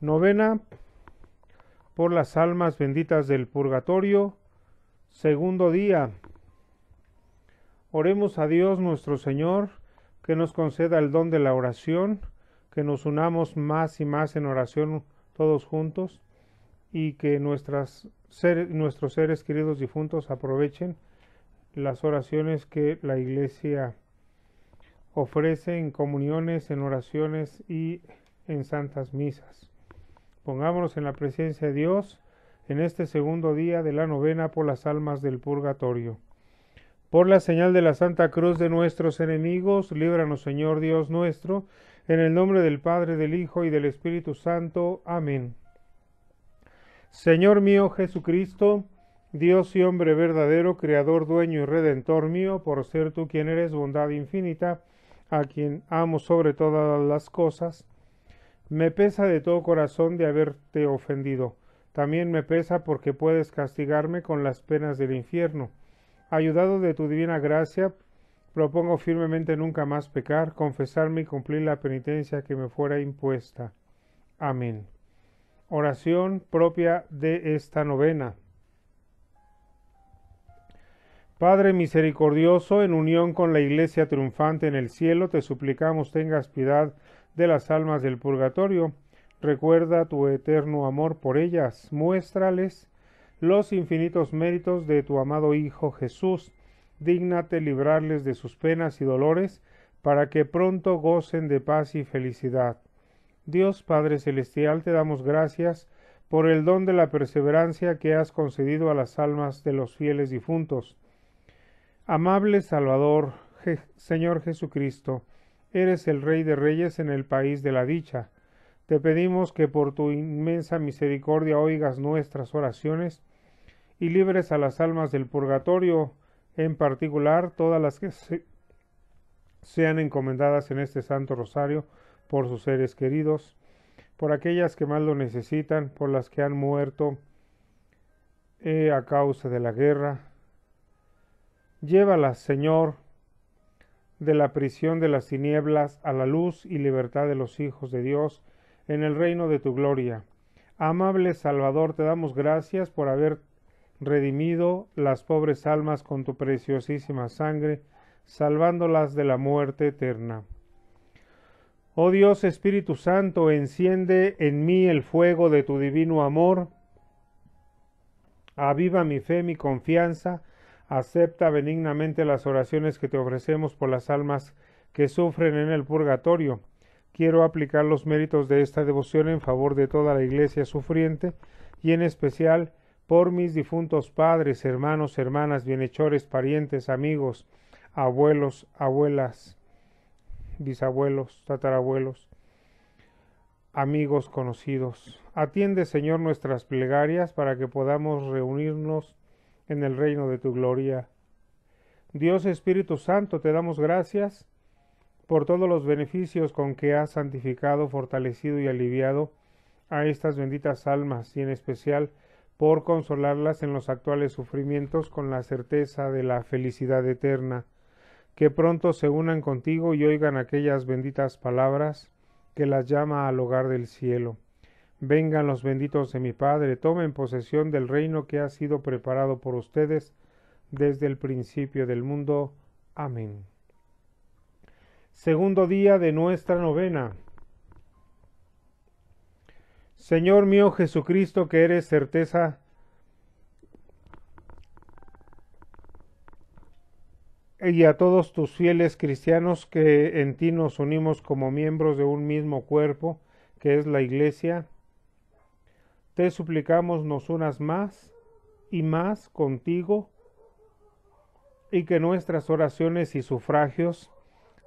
Novena por las almas benditas del purgatorio. Segundo día. Oremos a Dios nuestro Señor, que nos conceda el don de la oración, que nos unamos más y más en oración todos juntos y que nuestras nuestros seres queridos difuntos aprovechen las oraciones que la Iglesia ofrece en comuniones, en oraciones y en santas misas. Pongámonos en la presencia de Dios en este segundo día de la novena por las almas del purgatorio. Por la señal de la Santa Cruz de nuestros enemigos, líbranos Señor Dios nuestro, en el nombre del Padre, del Hijo y del Espíritu Santo. Amén. Señor mío Jesucristo, Dios y hombre verdadero, Creador, dueño y redentor mío, por ser tú quien eres bondad infinita, a quien amo sobre todas las cosas, me pesa de todo corazón de haberte ofendido. También me pesa porque puedes castigarme con las penas del infierno. Ayudado de tu divina gracia, propongo firmemente nunca más pecar, confesarme y cumplir la penitencia que me fuera impuesta. Amén. Oración propia de esta novena. Padre misericordioso, en unión con la Iglesia triunfante en el cielo, te suplicamos tengas piedad de las almas del purgatorio, recuerda tu eterno amor por ellas, muéstrales los infinitos méritos de tu amado Hijo Jesús, dígnate librarles de sus penas y dolores, para que pronto gocen de paz y felicidad. Dios Padre Celestial, te damos gracias por el don de la perseverancia que has concedido a las almas de los fieles difuntos. Amable Salvador, Señor Jesucristo, eres el Rey de Reyes en el país de la dicha. Te pedimos que por tu inmensa misericordia oigas nuestras oraciones y libres a las almas del purgatorio, en particular todas las que sean encomendadas en este Santo Rosario por sus seres queridos, por aquellas que más lo necesitan, por las que han muerto eh, a causa de la guerra. Llévalas, Señor, de la prisión de las tinieblas a la luz y libertad de los hijos de Dios, en el reino de tu gloria. Amable Salvador, te damos gracias por haber redimido las pobres almas con tu preciosísima sangre, salvándolas de la muerte eterna. Oh Dios Espíritu Santo, enciende en mí el fuego de tu divino amor, aviva mi fe, mi confianza, acepta benignamente las oraciones que te ofrecemos por las almas que sufren en el purgatorio. Quiero aplicar los méritos de esta devoción en favor de toda la iglesia sufriente y en especial por mis difuntos padres, hermanos, hermanas, bienhechores, parientes, amigos, abuelos, abuelas, bisabuelos, tatarabuelos, amigos conocidos. Atiende, Señor, nuestras plegarias para que podamos reunirnos en el reino de tu gloria. Dios Espíritu Santo, te damos gracias por todos los beneficios con que has santificado, fortalecido y aliviado a estas benditas almas y en especial por consolarlas en los actuales sufrimientos con la certeza de la felicidad eterna. Que pronto se unan contigo y oigan aquellas benditas palabras que las llama al hogar del cielo. Vengan los benditos de mi Padre, tomen posesión del reino que ha sido preparado por ustedes desde el principio del mundo. Amén. Segundo día de nuestra novena. Señor mío Jesucristo, que eres certeza y a todos tus fieles cristianos que en ti nos unimos como miembros de un mismo cuerpo, que es la Iglesia, te suplicamos nos unas más y más contigo y que nuestras oraciones y sufragios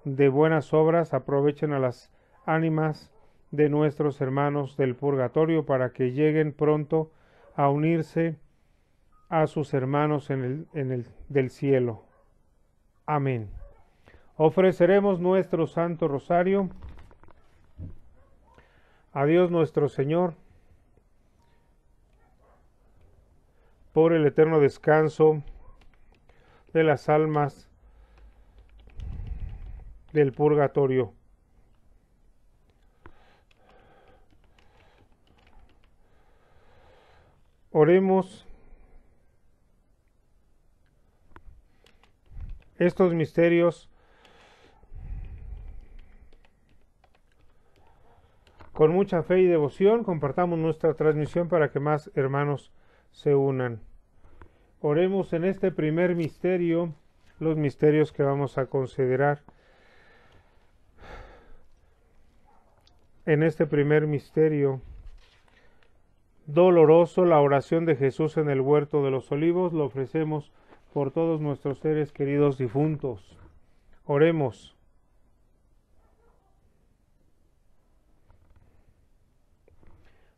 de buenas obras aprovechen a las ánimas de nuestros hermanos del purgatorio para que lleguen pronto a unirse a sus hermanos en el, en el, del cielo. Amén. Ofreceremos nuestro Santo Rosario a Dios nuestro Señor por el eterno descanso de las almas del purgatorio. Oremos estos misterios con mucha fe y devoción. Compartamos nuestra transmisión para que más hermanos se unan. Oremos en este primer misterio, los misterios que vamos a considerar. En este primer misterio doloroso, la oración de Jesús en el huerto de los olivos, lo ofrecemos por todos nuestros seres queridos difuntos. Oremos.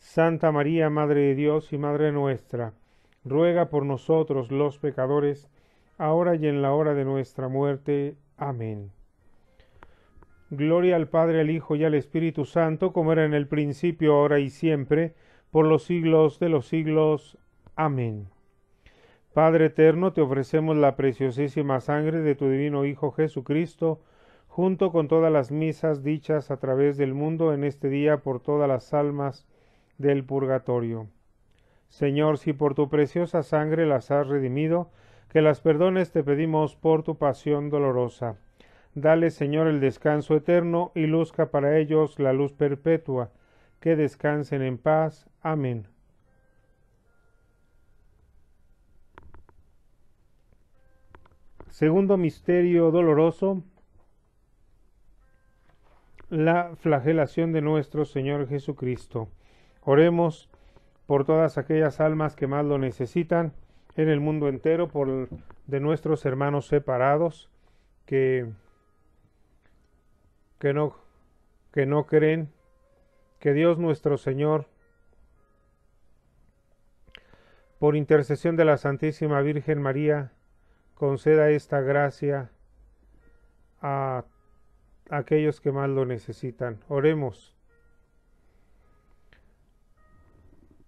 Santa María, Madre de Dios y Madre nuestra, ruega por nosotros los pecadores, ahora y en la hora de nuestra muerte. Amén. Gloria al Padre, al Hijo y al Espíritu Santo, como era en el principio, ahora y siempre, por los siglos de los siglos. Amén. Padre eterno, te ofrecemos la preciosísima sangre de tu divino Hijo Jesucristo, junto con todas las misas dichas a través del mundo en este día por todas las almas del purgatorio. Señor, si por tu preciosa sangre las has redimido, que las perdones te pedimos por tu pasión dolorosa. Dale, Señor, el descanso eterno y luzca para ellos la luz perpetua. Que descansen en paz. Amén. Segundo misterio doloroso, la flagelación de nuestro Señor Jesucristo. Oremos por todas aquellas almas que más lo necesitan en el mundo entero, por de nuestros hermanos separados que, que, no, que no creen que Dios nuestro Señor, por intercesión de la Santísima Virgen María, conceda esta gracia a aquellos que más lo necesitan. Oremos.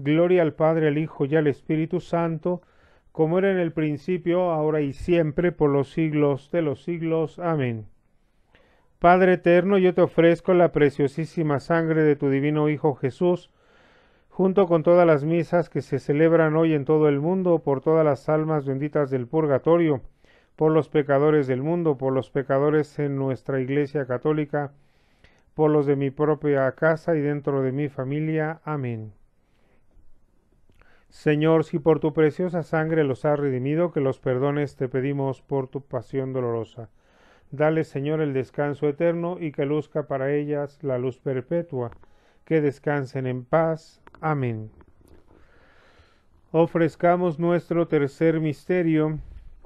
Gloria al Padre, al Hijo y al Espíritu Santo, como era en el principio, ahora y siempre, por los siglos de los siglos. Amén. Padre eterno, yo te ofrezco la preciosísima sangre de tu divino Hijo Jesús, junto con todas las misas que se celebran hoy en todo el mundo, por todas las almas benditas del purgatorio, por los pecadores del mundo, por los pecadores en nuestra Iglesia Católica, por los de mi propia casa y dentro de mi familia. Amén. Señor, si por tu preciosa sangre los has redimido, que los perdones te pedimos por tu pasión dolorosa. Dale, Señor, el descanso eterno y que luzca para ellas la luz perpetua. Que descansen en paz. Amén. Ofrezcamos nuestro tercer misterio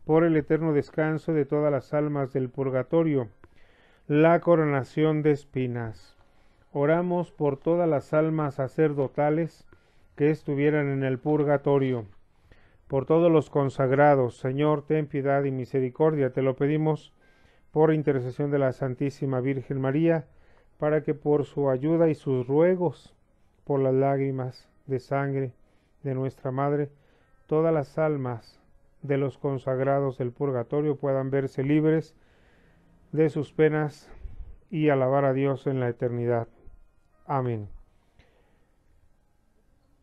por el eterno descanso de todas las almas del purgatorio, la coronación de espinas. Oramos por todas las almas sacerdotales, que estuvieran en el purgatorio. Por todos los consagrados, Señor, ten piedad y misericordia, te lo pedimos por intercesión de la Santísima Virgen María, para que por su ayuda y sus ruegos, por las lágrimas de sangre de nuestra Madre, todas las almas de los consagrados del purgatorio puedan verse libres de sus penas y alabar a Dios en la eternidad. Amén.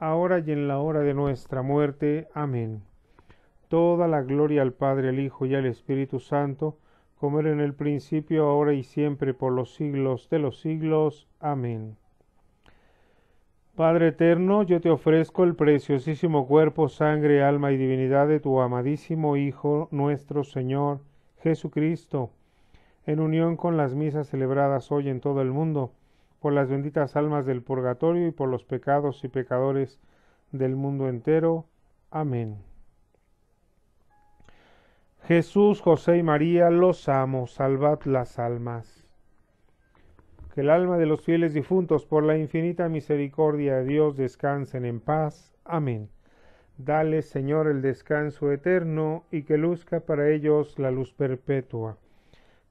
ahora y en la hora de nuestra muerte. Amén. Toda la gloria al Padre, al Hijo y al Espíritu Santo, como era en el principio, ahora y siempre, por los siglos de los siglos. Amén. Padre eterno, yo te ofrezco el preciosísimo cuerpo, sangre, alma y divinidad de tu amadísimo Hijo, nuestro Señor Jesucristo, en unión con las misas celebradas hoy en todo el mundo por las benditas almas del purgatorio y por los pecados y pecadores del mundo entero. Amén. Jesús, José y María, los amo, salvad las almas. Que el alma de los fieles difuntos, por la infinita misericordia de Dios, descansen en paz. Amén. Dale, Señor, el descanso eterno y que luzca para ellos la luz perpetua.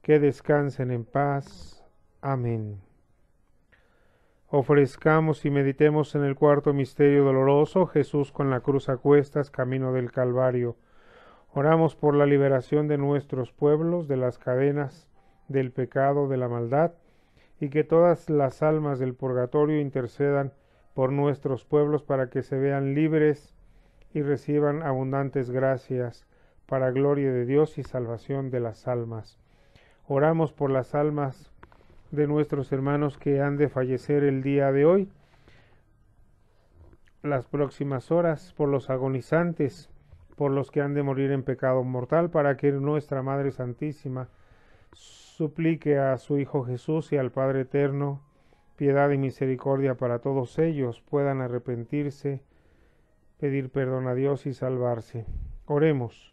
Que descansen en paz. Amén. Ofrezcamos y meditemos en el cuarto misterio doloroso, Jesús con la cruz a cuestas, camino del Calvario. Oramos por la liberación de nuestros pueblos, de las cadenas, del pecado, de la maldad, y que todas las almas del purgatorio intercedan por nuestros pueblos para que se vean libres y reciban abundantes gracias para gloria de Dios y salvación de las almas. Oramos por las almas de nuestros hermanos que han de fallecer el día de hoy, las próximas horas, por los agonizantes, por los que han de morir en pecado mortal, para que nuestra Madre Santísima suplique a su Hijo Jesús y al Padre Eterno piedad y misericordia para todos ellos, puedan arrepentirse, pedir perdón a Dios y salvarse. Oremos.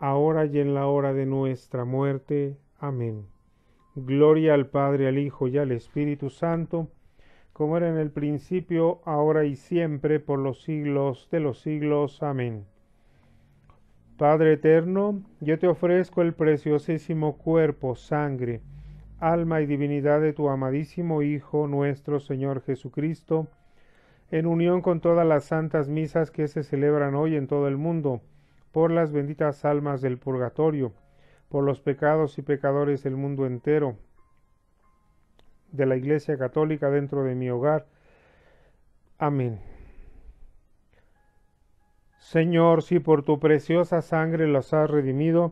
ahora y en la hora de nuestra muerte. Amén. Gloria al Padre, al Hijo y al Espíritu Santo, como era en el principio, ahora y siempre, por los siglos de los siglos. Amén. Padre eterno, yo te ofrezco el preciosísimo cuerpo, sangre, alma y divinidad de tu amadísimo Hijo, nuestro Señor Jesucristo, en unión con todas las santas misas que se celebran hoy en todo el mundo por las benditas almas del purgatorio, por los pecados y pecadores del mundo entero, de la Iglesia Católica dentro de mi hogar. Amén. Señor, si por tu preciosa sangre los has redimido,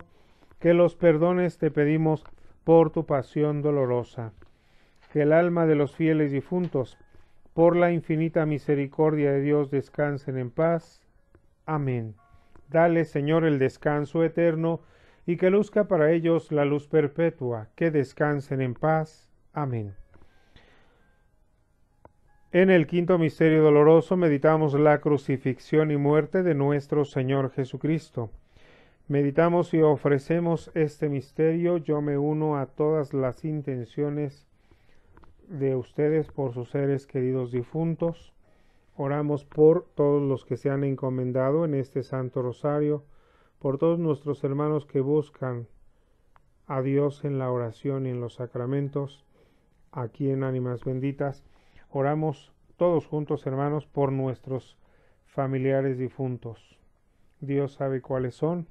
que los perdones te pedimos por tu pasión dolorosa. Que el alma de los fieles difuntos, por la infinita misericordia de Dios, descansen en paz. Amén. Dale, Señor, el descanso eterno, y que luzca para ellos la luz perpetua, que descansen en paz. Amén. En el quinto misterio doloroso meditamos la crucifixión y muerte de nuestro Señor Jesucristo. Meditamos y ofrecemos este misterio. Yo me uno a todas las intenciones de ustedes por sus seres queridos difuntos Oramos por todos los que se han encomendado en este Santo Rosario, por todos nuestros hermanos que buscan a Dios en la oración y en los sacramentos, aquí en Ánimas Benditas. Oramos todos juntos, hermanos, por nuestros familiares difuntos. Dios sabe cuáles son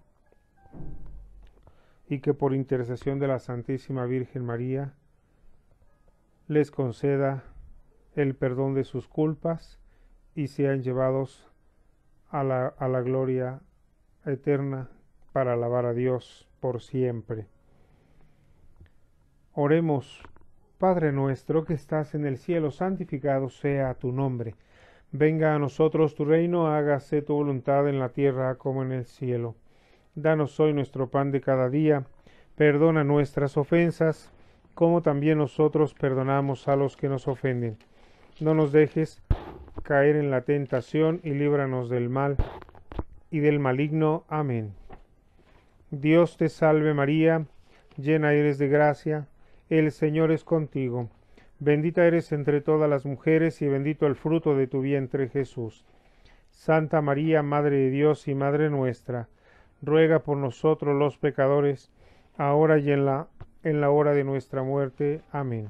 y que por intercesión de la Santísima Virgen María les conceda el perdón de sus culpas y sean llevados a la, a la gloria eterna para alabar a Dios por siempre. Oremos, Padre nuestro que estás en el cielo, santificado sea tu nombre. Venga a nosotros tu reino, hágase tu voluntad en la tierra como en el cielo. Danos hoy nuestro pan de cada día, perdona nuestras ofensas, como también nosotros perdonamos a los que nos ofenden. No nos dejes caer en la tentación y líbranos del mal y del maligno. Amén. Dios te salve María, llena eres de gracia, el Señor es contigo. Bendita eres entre todas las mujeres y bendito el fruto de tu vientre Jesús. Santa María, Madre de Dios y Madre nuestra, ruega por nosotros los pecadores, ahora y en la, en la hora de nuestra muerte. Amén.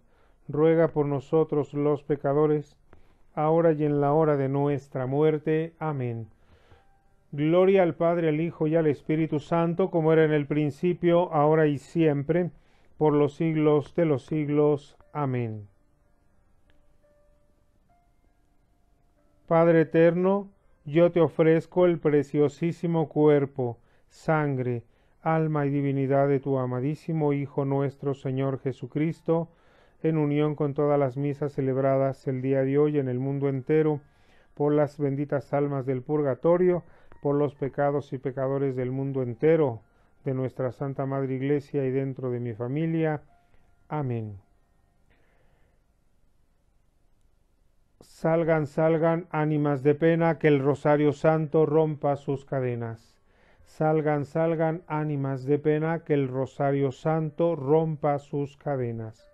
ruega por nosotros los pecadores, ahora y en la hora de nuestra muerte. Amén. Gloria al Padre, al Hijo y al Espíritu Santo, como era en el principio, ahora y siempre, por los siglos de los siglos. Amén. Padre eterno, yo te ofrezco el preciosísimo cuerpo, sangre, alma y divinidad de tu amadísimo Hijo nuestro Señor Jesucristo, en unión con todas las misas celebradas el día de hoy en el mundo entero, por las benditas almas del purgatorio, por los pecados y pecadores del mundo entero, de nuestra Santa Madre Iglesia y dentro de mi familia. Amén. Salgan, salgan, ánimas de pena, que el Rosario Santo rompa sus cadenas. Salgan, salgan, ánimas de pena, que el Rosario Santo rompa sus cadenas.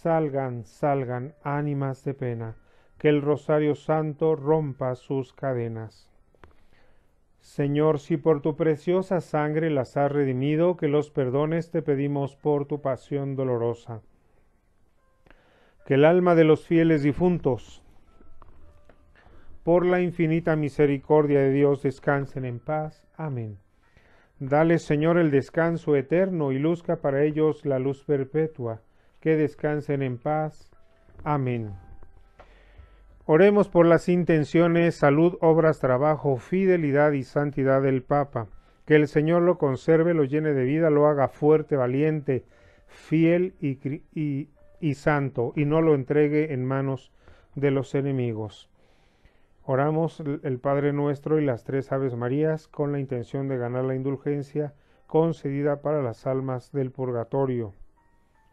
Salgan, salgan, ánimas de pena, que el Rosario Santo rompa sus cadenas. Señor, si por tu preciosa sangre las has redimido, que los perdones te pedimos por tu pasión dolorosa. Que el alma de los fieles difuntos, por la infinita misericordia de Dios, descansen en paz. Amén. Dale, Señor, el descanso eterno y luzca para ellos la luz perpetua que descansen en paz. Amén. Oremos por las intenciones, salud, obras, trabajo, fidelidad y santidad del Papa. Que el Señor lo conserve, lo llene de vida, lo haga fuerte, valiente, fiel y, santo, y no lo entregue en manos de los enemigos. Oramos el Padre nuestro y las tres Aves Marías con la intención de ganar la indulgencia concedida para las almas del purgatorio.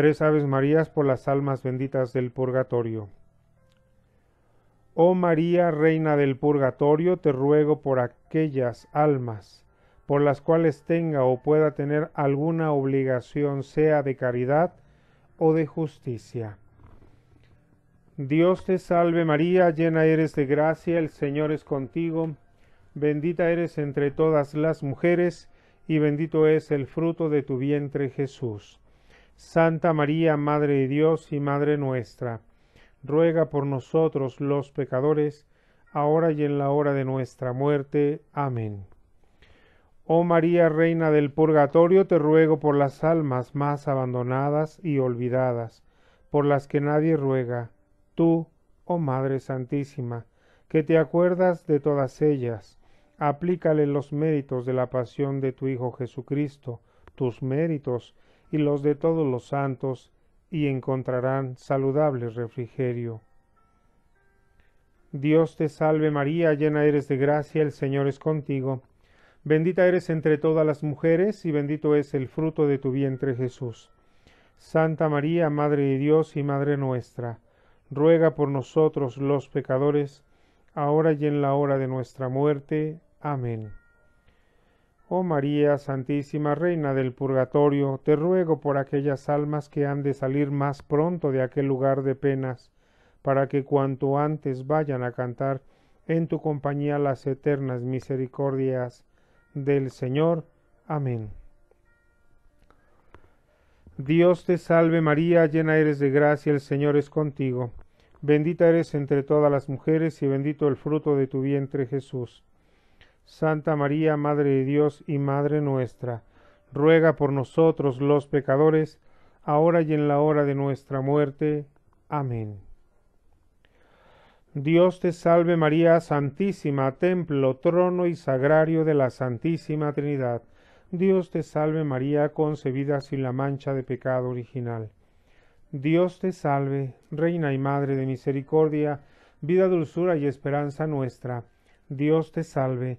Tres Aves Marías por las almas benditas del purgatorio. Oh María, Reina del Purgatorio, te ruego por aquellas almas, por las cuales tenga o pueda tener alguna obligación, sea de caridad o de justicia. Dios te salve María, llena eres de gracia, el Señor es contigo, bendita eres entre todas las mujeres, y bendito es el fruto de tu vientre Jesús. Santa María, Madre de Dios y Madre nuestra, ruega por nosotros los pecadores, ahora y en la hora de nuestra muerte. Amén. Oh María, Reina del Purgatorio, te ruego por las almas más abandonadas y olvidadas, por las que nadie ruega, tú, oh Madre Santísima, que te acuerdas de todas ellas, aplícale los méritos de la pasión de tu Hijo Jesucristo, tus méritos, y los de todos los santos, y encontrarán saludable refrigerio. Dios te salve María, llena eres de gracia, el Señor es contigo. Bendita eres entre todas las mujeres, y bendito es el fruto de tu vientre Jesús. Santa María, Madre de Dios y Madre nuestra, ruega por nosotros los pecadores, ahora y en la hora de nuestra muerte. Amén. Oh María Santísima Reina del Purgatorio, te ruego por aquellas almas que han de salir más pronto de aquel lugar de penas, para que cuanto antes vayan a cantar en tu compañía las eternas misericordias del Señor. Amén. Dios te salve María, llena eres de gracia, el Señor es contigo. Bendita eres entre todas las mujeres y bendito el fruto de tu vientre Jesús. Santa María, Madre de Dios y Madre nuestra, ruega por nosotros los pecadores, ahora y en la hora de nuestra muerte. Amén. Dios te salve María Santísima, templo, trono y sagrario de la Santísima Trinidad. Dios te salve María, concebida sin la mancha de pecado original. Dios te salve, Reina y Madre de Misericordia, vida, dulzura y esperanza nuestra. Dios te salve,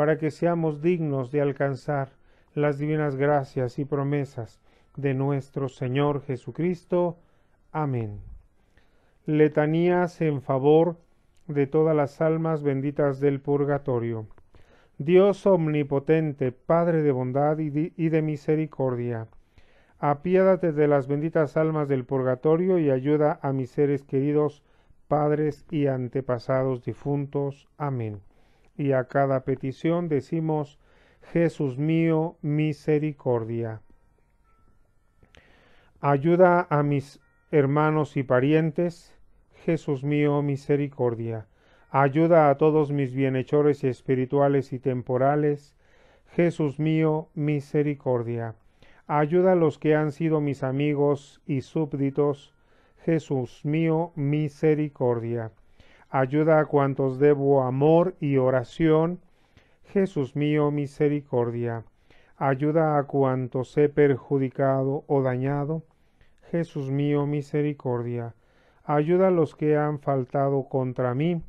para que seamos dignos de alcanzar las divinas gracias y promesas de nuestro Señor Jesucristo. Amén. Letanías en favor de todas las almas benditas del purgatorio. Dios omnipotente, Padre de bondad y de misericordia, apiádate de las benditas almas del purgatorio y ayuda a mis seres queridos, padres y antepasados difuntos. Amén y a cada petición decimos, Jesús mío, misericordia. Ayuda a mis hermanos y parientes, Jesús mío, misericordia. Ayuda a todos mis bienhechores espirituales y temporales, Jesús mío, misericordia. Ayuda a los que han sido mis amigos y súbditos, Jesús mío, misericordia ayuda a cuantos debo amor y oración. Jesús mío, misericordia, ayuda a cuantos he perjudicado o dañado. Jesús mío, misericordia, ayuda a los que han faltado contra mí.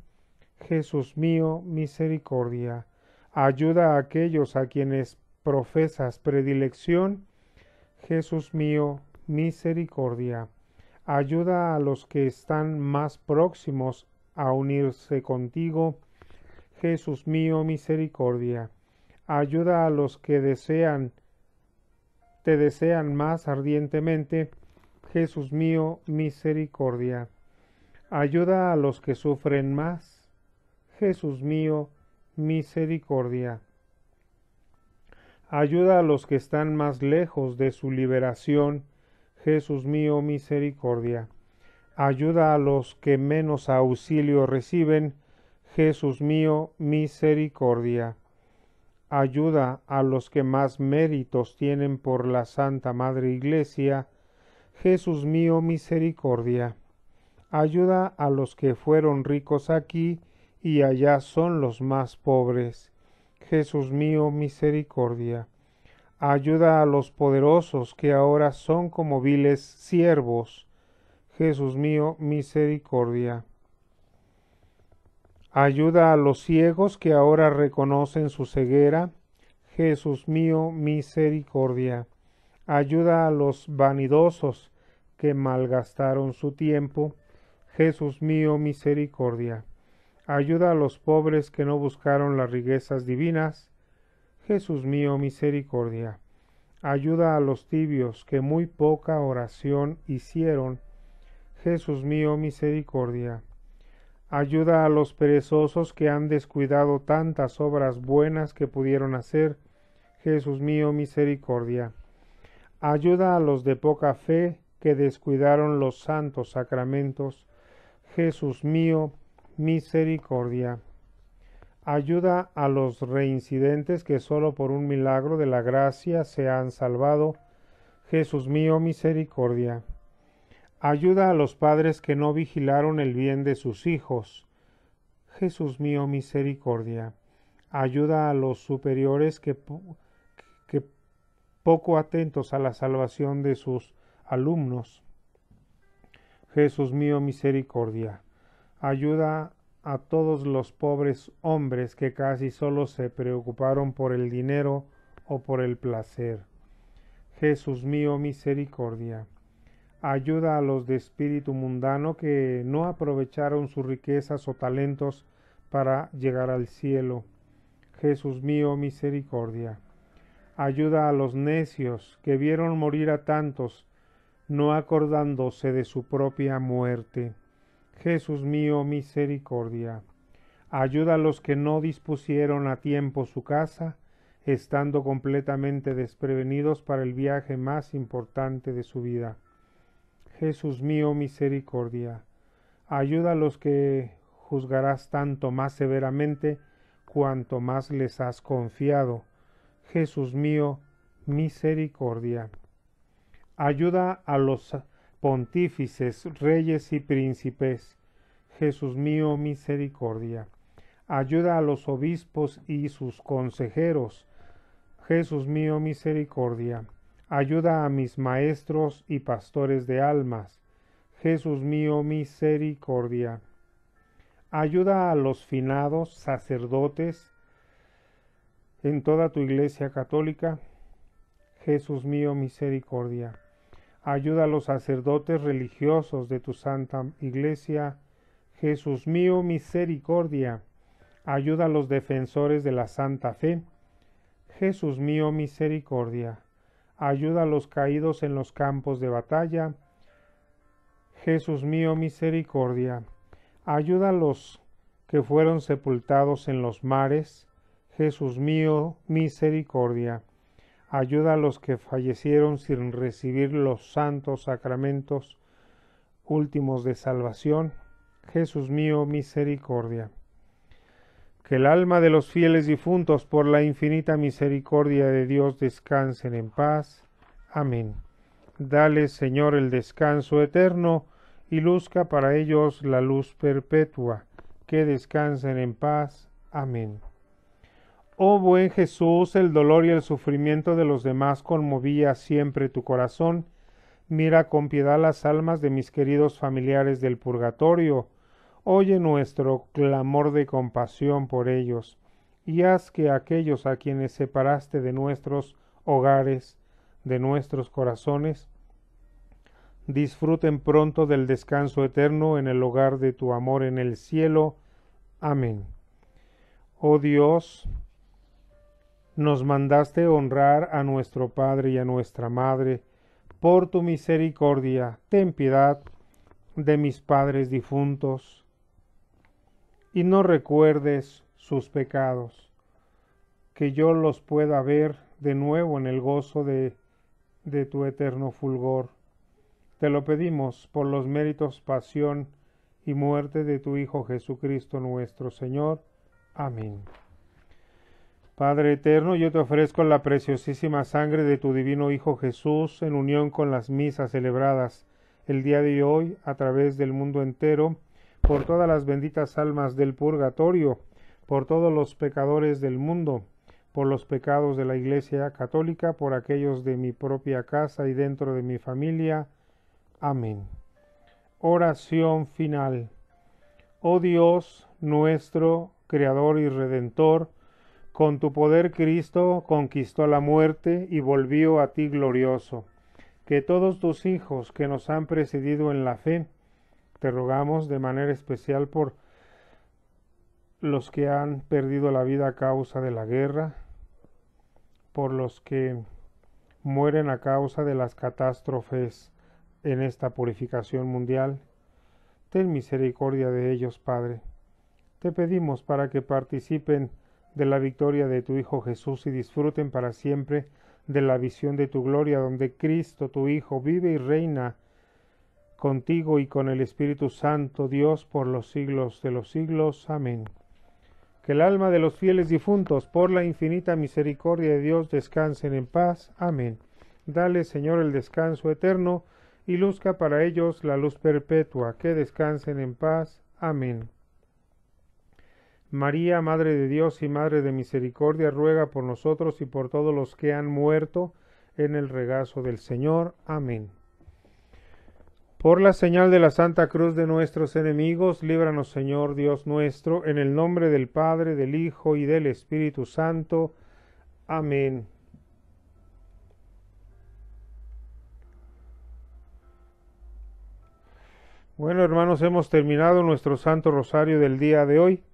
Jesús mío, misericordia, ayuda a aquellos a quienes profesas predilección. Jesús mío, misericordia, ayuda a los que están más próximos a unirse contigo. Jesús mío, misericordia, ayuda a los que desean, te desean más ardientemente. Jesús mío, misericordia, ayuda a los que sufren más. Jesús mío, misericordia. Ayuda a los que están más lejos de su liberación. Jesús mío, misericordia ayuda a los que menos auxilio reciben, Jesús mío, misericordia. Ayuda a los que más méritos tienen por la Santa Madre Iglesia, Jesús mío, misericordia. Ayuda a los que fueron ricos aquí y allá son los más pobres, Jesús mío, misericordia. Ayuda a los poderosos que ahora son como viles siervos, Jesús mío, misericordia. Ayuda a los ciegos que ahora reconocen su ceguera. Jesús mío, misericordia. Ayuda a los vanidosos que malgastaron su tiempo. Jesús mío, misericordia. Ayuda a los pobres que no buscaron las riquezas divinas. Jesús mío, misericordia. Ayuda a los tibios que muy poca oración hicieron. Jesús mío, misericordia. Ayuda a los perezosos que han descuidado tantas obras buenas que pudieron hacer. Jesús mío, misericordia. Ayuda a los de poca fe que descuidaron los santos sacramentos. Jesús mío, misericordia. Ayuda a los reincidentes que sólo por un milagro de la gracia se han salvado. Jesús mío, misericordia. Ayuda a los padres que no vigilaron el bien de sus hijos. Jesús mío, misericordia. Ayuda a los superiores que, poco atentos a la salvación de sus alumnos. Jesús mío, misericordia. Ayuda a todos los pobres hombres que casi solo se preocuparon por el dinero o por el placer. Jesús mío, misericordia ayuda a los de espíritu mundano que no aprovecharon sus riquezas o talentos para llegar al cielo. Jesús mío, misericordia. Ayuda a los necios que vieron morir a tantos, no acordándose de su propia muerte. Jesús mío, misericordia. Ayuda a los que no dispusieron a tiempo su casa, estando completamente desprevenidos para el viaje más importante de su vida. Jesús mío, misericordia. Ayuda a los que juzgarás tanto más severamente cuanto más les has confiado. Jesús mío, misericordia. Ayuda a los pontífices, reyes y príncipes. Jesús mío, misericordia. Ayuda a los obispos y sus consejeros. Jesús mío, misericordia ayuda a mis maestros y pastores de almas. Jesús mío, misericordia. Ayuda a los finados sacerdotes en toda tu iglesia católica. Jesús mío, misericordia. Ayuda a los sacerdotes religiosos de tu santa iglesia. Jesús mío, misericordia. Ayuda a los defensores de la santa fe. Jesús mío, misericordia ayuda a los caídos en los campos de batalla. Jesús mío, misericordia, ayuda a los que fueron sepultados en los mares. Jesús mío, misericordia, ayuda a los que fallecieron sin recibir los santos sacramentos últimos de salvación. Jesús mío, misericordia. Que el alma de los fieles difuntos por la infinita misericordia de Dios descansen en paz. Amén. Dale, Señor, el descanso eterno y luzca para ellos la luz perpetua. Que descansen en paz. Amén. Oh buen Jesús, el dolor y el sufrimiento de los demás conmovía siempre tu corazón. Mira con piedad las almas de mis queridos familiares del purgatorio Oye nuestro clamor de compasión por ellos, y haz que aquellos a quienes separaste de nuestros hogares, de nuestros corazones, disfruten pronto del descanso eterno en el hogar de tu amor en el cielo. Amén. Oh Dios, nos mandaste honrar a nuestro Padre y a nuestra Madre. Por tu misericordia, ten piedad de mis padres difuntos y no recuerdes sus pecados, que yo los pueda ver de nuevo en el gozo de, de tu eterno fulgor. Te lo pedimos por los méritos, pasión y muerte de tu Hijo Jesucristo nuestro Señor. Amén. Padre eterno, yo te ofrezco la preciosísima sangre de tu divino Hijo Jesús en unión con las misas celebradas el día de hoy a través del mundo entero por todas las benditas almas del purgatorio, por todos los pecadores del mundo, por los pecados de la Iglesia Católica, por aquellos de mi propia casa y dentro de mi familia. Amén. Oración final. Oh Dios, nuestro Creador y Redentor, con tu poder Cristo conquistó la muerte y volvió a ti glorioso. Que todos tus hijos que nos han precedido en la fe, te rogamos de manera especial por los que han perdido la vida a causa de la guerra, por los que mueren a causa de las catástrofes en esta purificación mundial. Ten misericordia de ellos, Padre. Te pedimos para que participen de la victoria de tu Hijo Jesús y disfruten para siempre de la visión de tu gloria, donde Cristo, tu Hijo, vive y reina contigo y con el Espíritu Santo, Dios, por los siglos de los siglos. Amén. Que el alma de los fieles difuntos, por la infinita misericordia de Dios, descansen en paz. Amén. Dale, Señor, el descanso eterno, y luzca para ellos la luz perpetua. Que descansen en paz. Amén. María, Madre de Dios y Madre de Misericordia, ruega por nosotros y por todos los que han muerto en el regazo del Señor. Amén. Por la señal de la Santa Cruz de nuestros enemigos, líbranos, Señor Dios nuestro, en el nombre del Padre, del Hijo y del Espíritu Santo. Amén. Bueno, hermanos, hemos terminado nuestro Santo Rosario del día de hoy.